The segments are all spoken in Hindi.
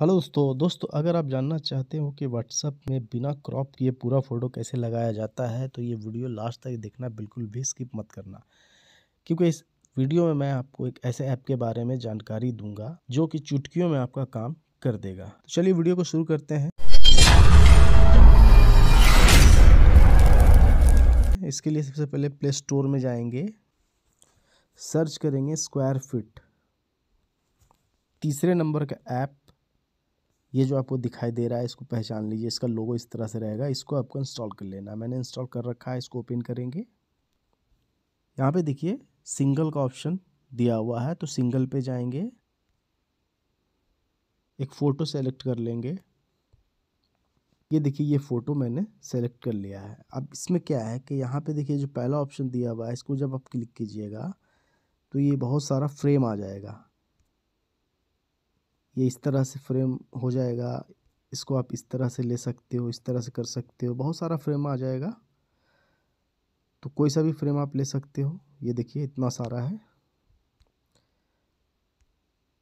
हेलो दोस्तों दोस्तों अगर आप जानना चाहते हो कि व्हाट्सअप में बिना क्रॉप किए पूरा फ़ोटो कैसे लगाया जाता है तो ये वीडियो लास्ट तक देखना बिल्कुल भी स्किप मत करना क्योंकि इस वीडियो में मैं आपको एक ऐसे ऐप के बारे में जानकारी दूंगा जो कि चुटकियों में आपका काम कर देगा तो चलिए वीडियो को शुरू करते हैं इसके लिए सबसे पहले प्ले स्टोर में जाएंगे सर्च करेंगे स्क्वायर फिट तीसरे नंबर का ऐप ये जो आपको दिखाई दे रहा है इसको पहचान लीजिए इसका लोगो इस तरह से रहेगा इसको आपको इंस्टॉल कर लेना मैंने इंस्टॉल कर रखा है इसको ओपन करेंगे यहाँ पे देखिए सिंगल का ऑप्शन दिया हुआ है तो सिंगल पे जाएंगे एक फ़ोटो सेलेक्ट कर लेंगे ये देखिए ये फ़ोटो मैंने सेलेक्ट कर लिया है अब इसमें क्या है कि यहाँ पे देखिए जो पहला ऑप्शन दिया हुआ है इसको जब आप क्लिक कीजिएगा तो ये बहुत सारा फ्रेम आ जाएगा ये इस तरह से फ्रेम हो जाएगा इसको आप इस तरह से ले सकते हो इस तरह से कर सकते हो बहुत सारा फ्रेम आ जाएगा तो कोई सा भी फ्रेम आप ले सकते हो ये देखिए इतना सारा है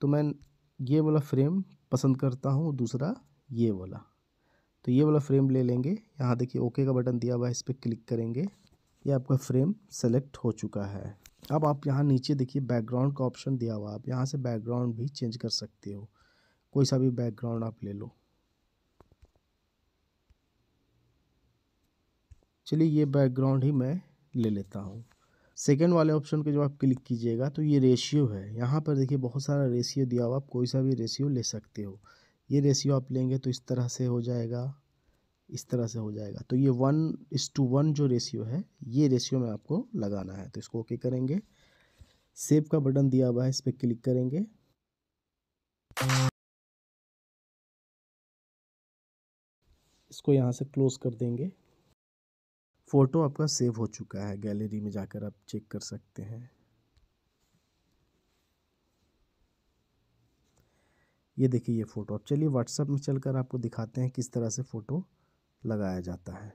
तो मैं ये वाला फ्रेम पसंद करता हूँ दूसरा ये वाला तो ये वाला फ्रेम ले लेंगे यहाँ देखिए ओके का बटन दिया हुआ है इस पर क्लिक करेंगे ये आपका फ्रेम सेलेक्ट हो चुका है अब आप यहाँ नीचे देखिए बैकग्राउंड का ऑप्शन दिया हुआ है आप यहाँ से बैकग्राउंड भी चेंज कर सकते हो कोई सा भी बैकग्राउंड आप ले लो चलिए ये बैकग्राउंड ही मैं ले लेता हूँ सेकेंड वाले ऑप्शन के जो आप क्लिक कीजिएगा तो ये रेशियो है यहाँ पर देखिए बहुत सारा रेशियो दिया हुआ आप कोई सा भी रेशियो ले सकते हो ये रेशियो आप लेंगे तो इस तरह से हो जाएगा इस तरह से हो जाएगा तो ये वन इस टू वन जो रेशियो है ये रेशियो में आपको लगाना है तो इसको ओके करेंगे सेव का बटन दिया हुआ है इस पर क्लिक करेंगे इसको यहाँ से क्लोज़ कर देंगे फ़ोटो आपका सेव हो चुका है गैलरी में जाकर आप चेक कर सकते हैं ये देखिए ये फ़ोटो अब चलिए व्हाट्सएप में चलकर आपको दिखाते हैं किस तरह से फ़ोटो लगाया जाता है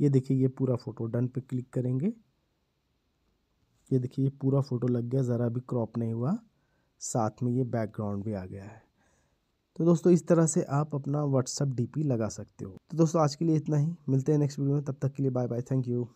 ये देखिए ये पूरा फ़ोटो डन पे क्लिक करेंगे ये देखिए पूरा फ़ोटो लग गया ज़रा भी क्रॉप नहीं हुआ साथ में ये बैकग्राउंड भी आ गया है तो दोस्तों इस तरह से आप अपना व्हाट्सअप डीपी लगा सकते हो तो दोस्तों आज के लिए इतना ही मिलते हैं नेक्स्ट वीडियो में तब तक के लिए बाय बाय थैंक यू